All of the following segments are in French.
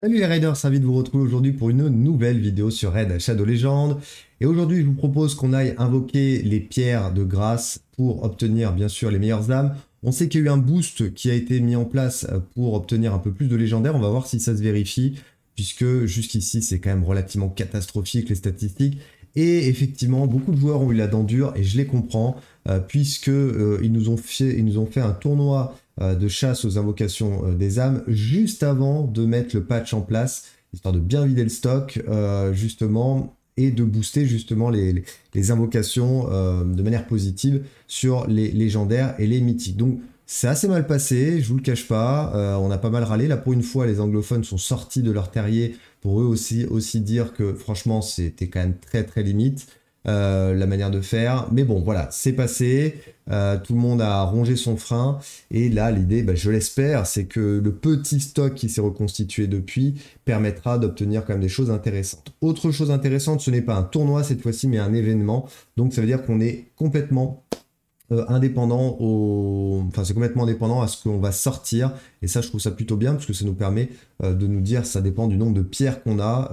Salut les Raiders, ravi de vous retrouver aujourd'hui pour une nouvelle vidéo sur Raid Shadow Legends Et aujourd'hui, je vous propose qu'on aille invoquer les pierres de grâce pour obtenir bien sûr les meilleures âmes. On sait qu'il y a eu un boost qui a été mis en place pour obtenir un peu plus de légendaires. On va voir si ça se vérifie, puisque jusqu'ici, c'est quand même relativement catastrophique les statistiques. Et effectivement, beaucoup de joueurs ont eu la dent dure, et je les comprends, euh, puisqu'ils euh, nous ont nous ont fait un tournoi euh, de chasse aux invocations euh, des âmes juste avant de mettre le patch en place, histoire de bien vider le stock euh, justement et de booster justement les, invocations de manière positive sur les légendaires et les mythiques. Donc c'est assez mal passé, je vous le cache pas. on a pas mal râlé. Là, pour une fois, les anglophones sont sortis de leur terrier pour eux aussi, aussi dire que franchement, c'était quand même très très limite. Euh, la manière de faire. Mais bon, voilà, c'est passé. Euh, tout le monde a rongé son frein. Et là, l'idée, bah, je l'espère, c'est que le petit stock qui s'est reconstitué depuis permettra d'obtenir quand même des choses intéressantes. Autre chose intéressante, ce n'est pas un tournoi cette fois-ci, mais un événement. Donc ça veut dire qu'on est complètement euh, indépendant au... Enfin, c'est complètement indépendant à ce qu'on va sortir. Et ça, je trouve ça plutôt bien, parce que ça nous permet de nous dire, ça dépend du nombre de pierres qu'on a,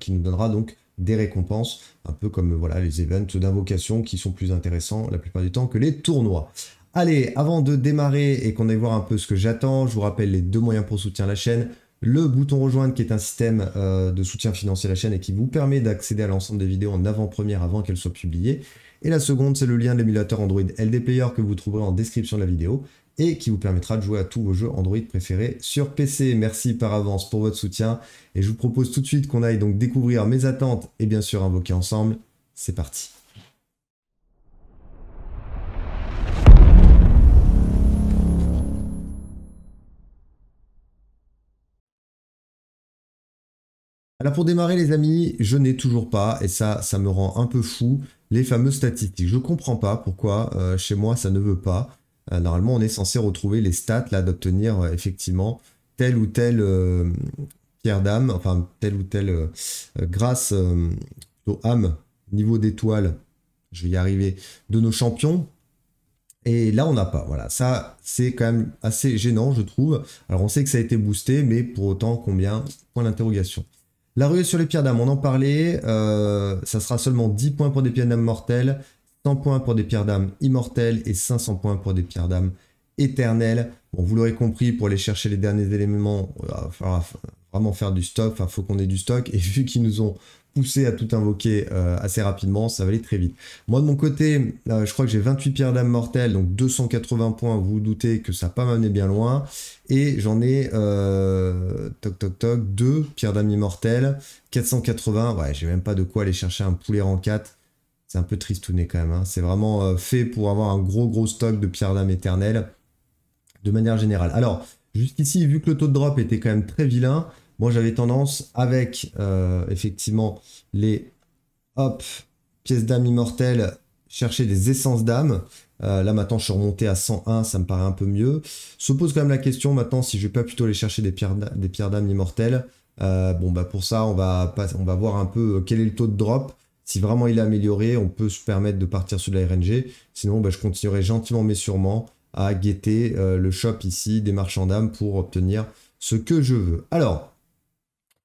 qui nous donnera donc des récompenses, un peu comme voilà les events d'invocation qui sont plus intéressants la plupart du temps que les tournois. Allez, avant de démarrer et qu'on aille voir un peu ce que j'attends, je vous rappelle les deux moyens pour soutenir la chaîne. Le bouton rejoindre qui est un système euh, de soutien financier à la chaîne et qui vous permet d'accéder à l'ensemble des vidéos en avant-première avant, qu'elles soient publiées. Et la seconde, c'est le lien de l'émulateur Android LDPlayer que vous trouverez en description de la vidéo et qui vous permettra de jouer à tous vos jeux Android préférés sur PC. Merci par avance pour votre soutien et je vous propose tout de suite qu'on aille donc découvrir mes attentes et bien sûr invoquer ensemble. C'est parti. Alors pour démarrer les amis, je n'ai toujours pas, et ça, ça me rend un peu fou, les fameuses statistiques. Je ne comprends pas pourquoi euh, chez moi ça ne veut pas. Euh, normalement, on est censé retrouver les stats là d'obtenir euh, effectivement telle ou telle euh, pierre d'âme, enfin telle ou telle grâce aux âme, niveau d'étoile, je vais y arriver, de nos champions. Et là, on n'a pas. Voilà, ça, c'est quand même assez gênant, je trouve. Alors, on sait que ça a été boosté, mais pour autant, combien Point d'interrogation. La ruée sur les pierres d'âme, on en parlait. ça sera seulement 10 points pour des pierres d'âme mortelles points pour des pierres d'âme immortelles et 500 points pour des pierres d'âme éternelles. Bon, vous l'aurez compris, pour aller chercher les derniers éléments, euh, il vraiment faire du stock, enfin, faut qu'on ait du stock. Et vu qu'ils nous ont poussé à tout invoquer euh, assez rapidement, ça va aller très vite. Moi, de mon côté, euh, je crois que j'ai 28 pierres d'âme mortelles, donc 280 points, vous vous doutez que ça n'a pas m'amener bien loin. Et j'en ai, toc toc toc, 2 pierres d'âme immortelles, 480, ouais, j'ai même pas de quoi aller chercher un poulet en 4. C'est un peu tristouné quand même. Hein. C'est vraiment euh, fait pour avoir un gros gros stock de pierres d'âme éternelle de manière générale. Alors, jusqu'ici, vu que le taux de drop était quand même très vilain, moi j'avais tendance avec euh, effectivement les hop, pièces d'âme immortelles, chercher des essences d'âme. Euh, là maintenant je suis remonté à 101, ça me paraît un peu mieux. Se pose quand même la question maintenant si je vais pas plutôt aller chercher des pierres d'âme immortelles. bon bah pour ça on va, on va voir un peu quel est le taux de drop. Si vraiment il est amélioré, on peut se permettre de partir sur la RNG. Sinon, bah, je continuerai gentiment mais sûrement à guetter euh, le shop ici des marchands d'âme pour obtenir ce que je veux. Alors,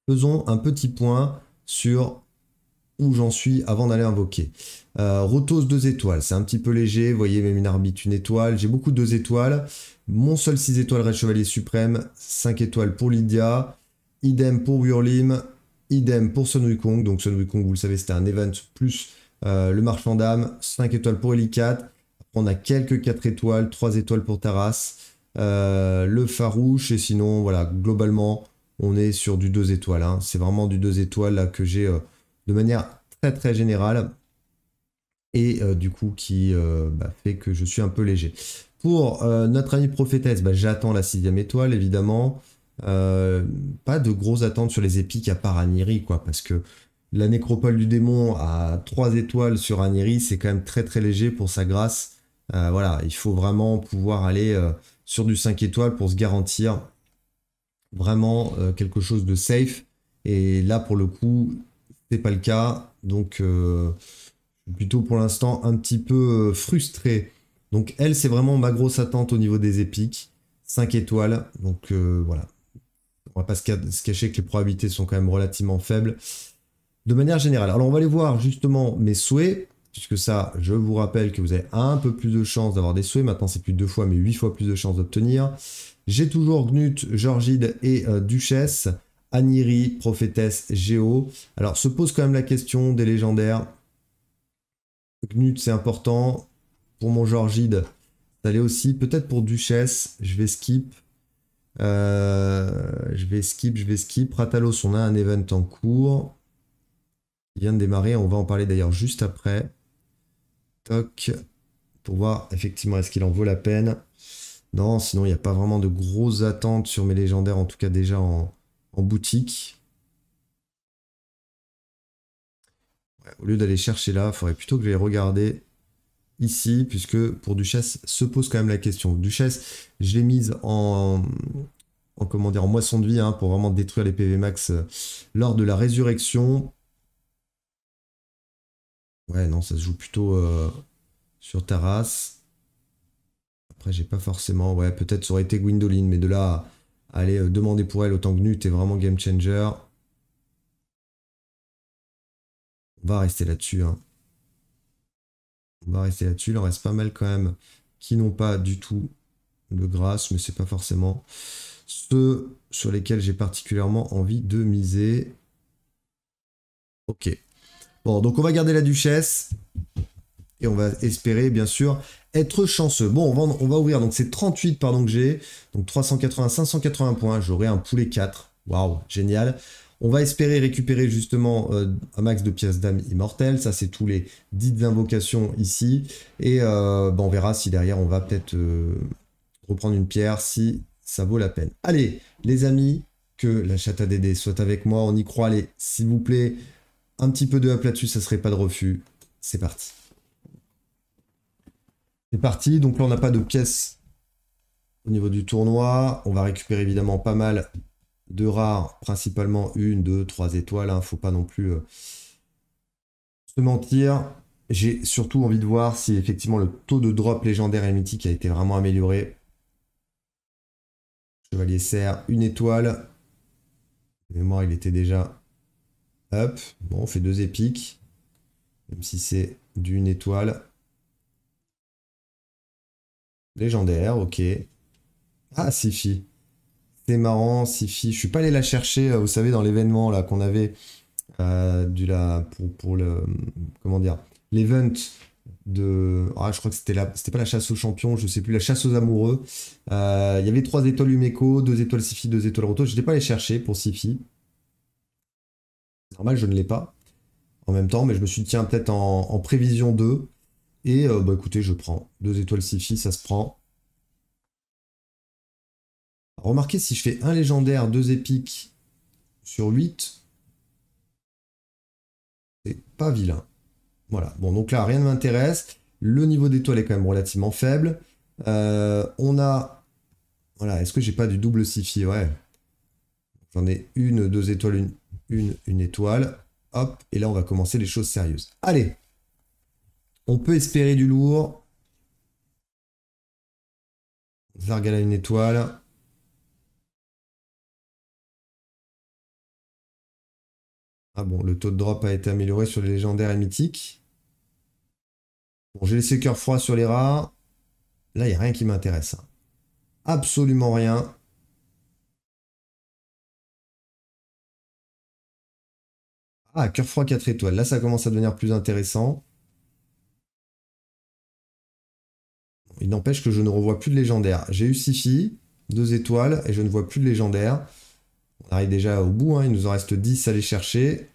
faisons un petit point sur où j'en suis avant d'aller invoquer. Euh, Rotos 2 étoiles, c'est un petit peu léger, vous voyez même une arbitre une étoile, j'ai beaucoup de 2 étoiles. Mon seul 6 étoiles Red Chevalier Suprême, 5 étoiles pour Lydia, idem pour Wurlim, Idem pour Sun Wukong. Donc Sun Wukong, vous le savez, c'était un event plus euh, le marchand d'âme. 5 étoiles pour Elicat. on a quelques 4 étoiles, 3 étoiles pour Taras. Euh, le Farouche. Et sinon, voilà, globalement, on est sur du 2 étoiles. Hein. C'est vraiment du 2 étoiles là, que j'ai euh, de manière très très générale. Et du coup, qui bah, fait que je suis un peu léger. Pour notre ami prophétesse, bah, j'attends la sixième étoile, évidemment. Euh, pas de grosses attentes sur les épiques à part quoi, parce que la nécropole du démon à 3 étoiles sur Aniri, c'est quand même très très léger pour sa grâce. Euh, voilà, il faut vraiment pouvoir aller euh, sur du 5 étoiles pour se garantir vraiment quelque chose de safe. Et là, pour le coup, c'est pas le cas. Donc, plutôt pour l'instant, un petit peu frustré. Donc, elle, c'est vraiment ma grosse attente au niveau des épiques. 5 étoiles. Donc, voilà, on va pas se cacher que les probabilités sont quand même relativement faibles de manière générale. Alors on va aller voir justement mes souhaits, puisque ça, je vous rappelle que vous avez un peu plus de chances d'avoir des souhaits. Maintenant, c'est plus deux fois, mais huit fois plus de chances d'obtenir. J'ai toujours Gnut, Georgide et euh, Duchesse, Aniri, Prophétesse, Géo. Alors se pose quand même la question des légendaires. Gnut, c'est important. Pour mon Georgide, ça l'est aussi. Peut-être pour Duchesse, je vais skip. Euh, je vais skip, je vais skip. Ratalos, on a un event en cours. Il vient de démarrer, on va en parler d'ailleurs juste après. Toc, pour voir effectivement est-ce qu'il en vaut la peine. Non, sinon il n'y a pas vraiment de grosses attentes sur mes légendaires, en tout cas déjà en, boutique. au lieu d'aller chercher là, il faudrait plutôt que je vais regarder ici, puisque pour Duchesse se pose quand même la question. Duchesse, je l'ai mise en, en, comment en moisson de vie hein, pour vraiment détruire les PV max euh, lors de la résurrection. Ouais, non, ça se joue plutôt euh, sur Taras. Après, j'ai pas forcément. Ouais, peut-être ça aurait été Gwendoline, mais de là à aller euh, demander pour elle autant que nu, t'es vraiment game changer. On va rester là-dessus. Hein. On va rester là-dessus. Il en reste pas mal quand même qui n'ont pas du tout de grâce, mais c'est pas forcément ceux sur lesquels j'ai particulièrement envie de miser. Ok. Bon, donc on va garder la duchesse. Et on va espérer, bien sûr, être chanceux. Bon, on va, on va ouvrir. Donc c'est 38, pardon, que j'ai. Donc 380, 580 points. J'aurai un poulet 4. Waouh, génial. On va espérer récupérer justement euh, un max de pièces d'âme immortelles. Ça, c'est tous les dites invocations ici. Et euh, ben, on verra si derrière, on va peut-être euh, reprendre une pierre si ça vaut la peine. Allez, les amis, que la chatte à soit avec moi. On y croit. Allez, s'il vous plaît, un petit peu de up là-dessus, ça serait pas de refus. C'est parti. C'est parti. Donc là, on n'a pas de pièces au niveau du tournoi. On va récupérer évidemment pas mal de rares, principalement une, deux, trois étoiles. Hein. faut pas non plus euh, se mentir. J'ai surtout envie de voir si effectivement le taux de drop légendaire et mythique a été vraiment amélioré. Chevalier Serre, une étoile. Mémoire, il était déjà up. Bon, on fait deux épiques. Même si c'est d'une étoile. Légendaire, ok. Ah, Sifi. C'est marrant, Sifi. Je suis pas allé la chercher, euh, vous savez, dans l'événement là qu'on avait euh, du la pour, le comment dire l'event de ah je crois que c'était la c'était pas la chasse aux champions, je sais plus la chasse aux amoureux. Euh, il y avait trois étoiles Umeko, deux étoiles Sifi, deux étoiles Roto. Je n'ai pas allé chercher pour Sifi. C'est normal, je ne l'ai pas en même temps, mais je me suis dit tiens peut-être en, prévision 2. Et bah écoutez, je prends deux étoiles Sifi, ça se prend. Remarquez, si je fais un légendaire, deux épiques sur 8, c'est pas vilain. Voilà, bon, donc là, rien ne m'intéresse. Le niveau d'étoile est quand même relativement faible. Euh, on a... Voilà, est-ce que j'ai pas du double sifi Ouais. J'en ai une, deux étoiles, une, une, étoile. Hop, et là, on va commencer les choses sérieuses. Allez On peut espérer du lourd. Zargal à une étoile. Ah bon, le taux de drop a été amélioré sur les légendaires et mythiques. Bon, j'ai laissé cœur froid sur les rares. Là, il n'y a rien qui m'intéresse. Hein. Absolument rien. Ah, cœur froid 4 étoiles. Là, ça commence à devenir plus intéressant. Il n'empêche que je ne revois plus de légendaire. J'ai eu Sifi, 2 étoiles, et je ne vois plus de légendaire. On arrive déjà au bout, hein. il nous en reste 10 à aller chercher.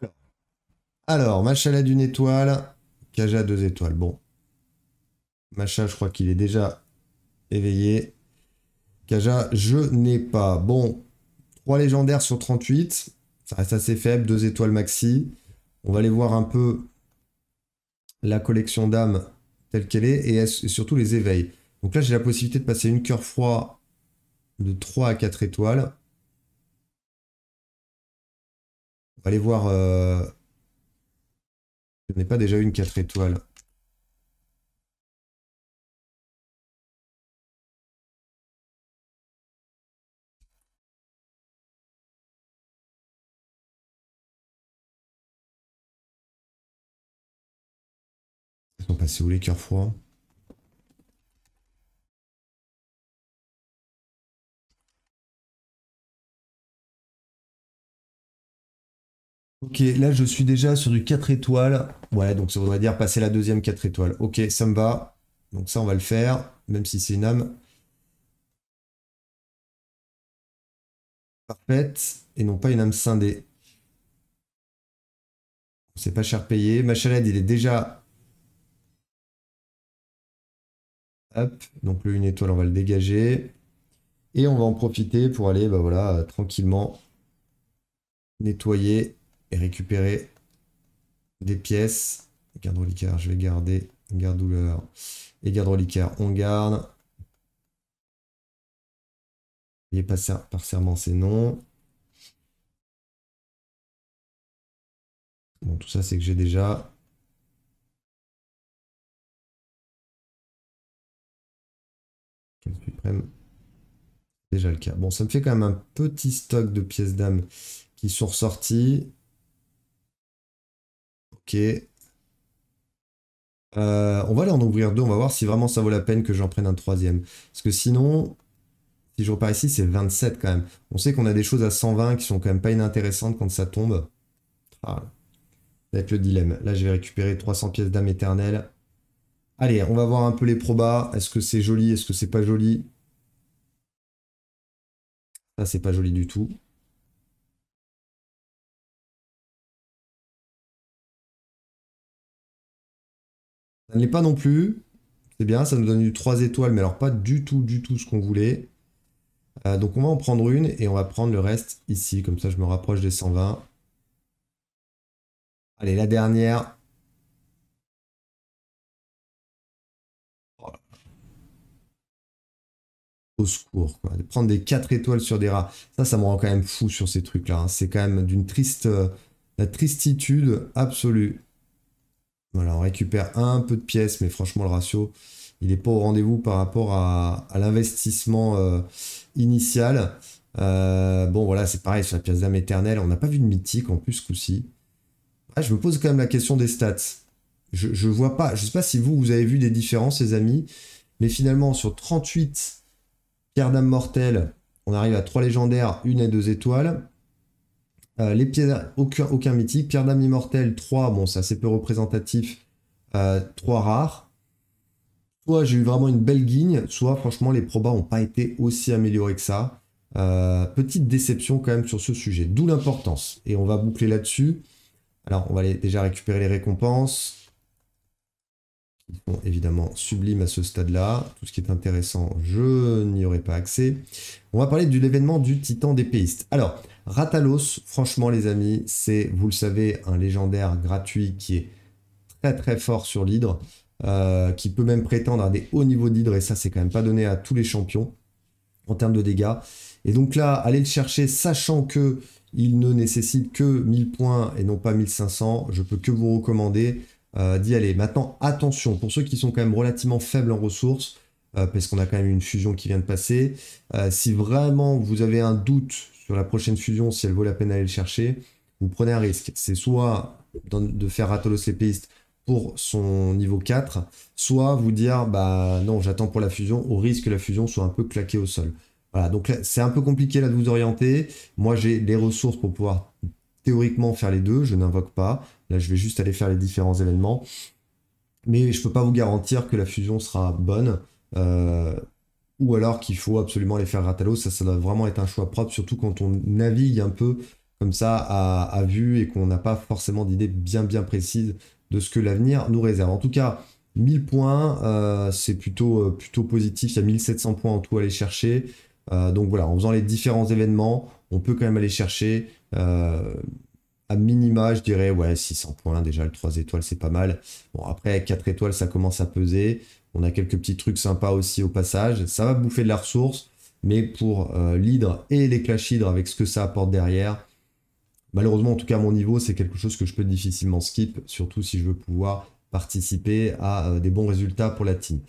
Alors, Alors Machala d'une étoile, Kaja deux étoiles. Bon. Macha, je crois qu'il est déjà éveillé. Kaja, je n'ai pas. Bon, 3 légendaires sur 38. Ça reste assez faible, 2 étoiles maxi. On va aller voir un peu la collection d'âmes telle qu'elle est et, surtout les éveils. Donc là, j'ai la possibilité de passer une cœur froid de 3 à 4 étoiles. On va aller voir. Je euh, n'ai pas déjà eu une 4 étoiles. passer où les cœurs froids Ok, là je suis déjà sur du 4 étoiles. Ouais, donc ça voudrait dire passer la deuxième 4 étoiles. Ok, ça me va. Donc ça on va le faire, même si c'est une âme. Parfaite, et non pas une âme scindée. C'est pas cher payé. Ma chalade, il est déjà donc le une étoile, on va le dégager. Et on va en profiter pour aller bah voilà, euh, tranquillement nettoyer et récupérer des pièces. Garde je vais garder. Garde douleur. Et garde on garde. Et par serment, c'est non. Bon, tout ça, c'est que j'ai déjà. C'est Déjà le cas. Bon, ça me fait quand même un petit stock de pièces d'âme qui sont ressorties. Ok. Euh, on va aller en ouvrir deux, on va voir si vraiment ça vaut la peine que j'en prenne un troisième. Parce que sinon, si je repars ici, c'est 27 quand même. On sait qu'on a des choses à 120 qui sont quand même pas inintéressantes quand ça tombe. Ah, le dilemme. Là, je vais récupérer 300 pièces d'âme éternelle. Allez, on va voir un peu les probas. Est-ce que c'est joli Est-ce que c'est pas joli Ça, c'est pas joli du tout. Ça ne l'est pas non plus. C'est bien, ça nous donne du 3 étoiles, mais alors pas du tout, du tout ce qu'on voulait. Euh, donc on va en prendre une et on va prendre le reste ici. Comme ça, je me rapproche des 120. Allez, la dernière. secours. Quoi. De prendre des 4 étoiles sur des rats, ça, ça me rend quand même fou sur ces trucs-là. Hein. C'est quand même d'une triste, euh, la tristitude absolue. Voilà, on récupère un peu de pièces, mais franchement, le ratio, il est pas au rendez-vous par rapport à, l'investissement euh, initial. Euh, bon, voilà, c'est pareil sur la pièce d'âme éternelle. On n'a pas vu de mythique en plus ce coup ah, je me pose quand même la question des stats. Je, je vois pas, je sais pas si vous, vous avez vu des différences, les amis, mais finalement, sur 38 Pierre d'âme mortelle, on arrive à 3 légendaires, 1 et 2 étoiles. Euh, les pièces aucun, mythique. Pierre d'âme immortelle, 3, bon, c'est assez peu représentatif, 3 euh, rares. Soit j'ai eu vraiment une belle guigne, soit franchement les probas n'ont pas été aussi améliorés que ça. Euh, petite déception quand même sur ce sujet, d'où l'importance. Et on va boucler là-dessus. Alors on va aller déjà récupérer les récompenses. Ils sont évidemment sublimes à ce stade-là. Tout ce qui est intéressant, je n'y aurai pas accès. On va parler de l'événement du titan d'épéiste. Alors, Ratalos, franchement les amis, c'est, vous le savez, un légendaire gratuit qui est très très fort sur l'hydre, euh, qui peut même prétendre à des hauts niveaux d'hydre, et ça c'est quand même pas donné à tous les champions en termes de dégâts. Et donc là, allez le chercher, sachant que il ne nécessite que 1000 points et non pas 1500, je peux que vous recommander. Euh, d'y aller. Maintenant, attention, pour ceux qui sont quand même relativement faibles en ressources, euh, parce qu'on a quand même une fusion qui vient de passer, euh, si vraiment vous avez un doute sur la prochaine fusion, si elle vaut la peine d'aller le chercher, vous prenez un risque. C'est soit de faire Atolos le pour son niveau 4, soit vous dire bah non j'attends pour la fusion au risque que la fusion soit un peu claquée au sol. Voilà, donc c'est un peu compliqué là de vous orienter. Moi j'ai les ressources pour pouvoir théoriquement faire les deux, je n'invoque pas. Là, je vais juste aller faire les différents événements. Mais je ne peux pas vous garantir que la fusion sera bonne. Euh, ou alors qu'il faut absolument les faire ratalo Ça, ça doit vraiment être un choix propre, surtout quand on navigue un peu comme ça à, vue et qu'on n'a pas forcément d'idée bien bien précise de ce que l'avenir nous réserve. En tout cas, 1000 points, euh, c'est plutôt, euh, plutôt positif. Il y a 1700 points en tout à aller chercher. donc voilà, en faisant les différents événements, on peut quand même aller chercher euh, à minima, je dirais, ouais, 600 points, déjà, le 3 étoiles, c'est pas mal. Bon, après, 4 étoiles, ça commence à peser. On a quelques petits trucs sympas aussi au passage. Ça va bouffer de la ressource, mais pour euh, l'hydre et les clash hydres avec ce que ça apporte derrière, malheureusement, en tout cas, mon niveau, c'est quelque chose que je peux difficilement skip, surtout si je veux pouvoir participer à euh, des bons résultats pour la team.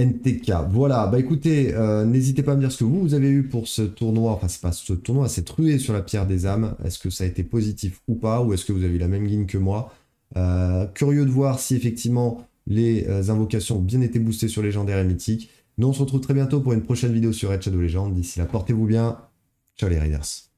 NTK. Voilà, bah écoutez, euh, n'hésitez pas à me dire ce que vous, avez eu pour ce tournoi, enfin c'est pas ce tournoi, c'est trué sur la pierre des âmes. Est-ce que ça a été positif ou pas, ou est-ce que vous avez eu la même guine que moi euh, Curieux de voir si effectivement les euh, invocations ont bien été boostées sur légendaire et mythique. Nous on se retrouve très bientôt pour une prochaine vidéo sur Red Shadow Legends. D'ici là, portez-vous bien. Ciao les Raiders.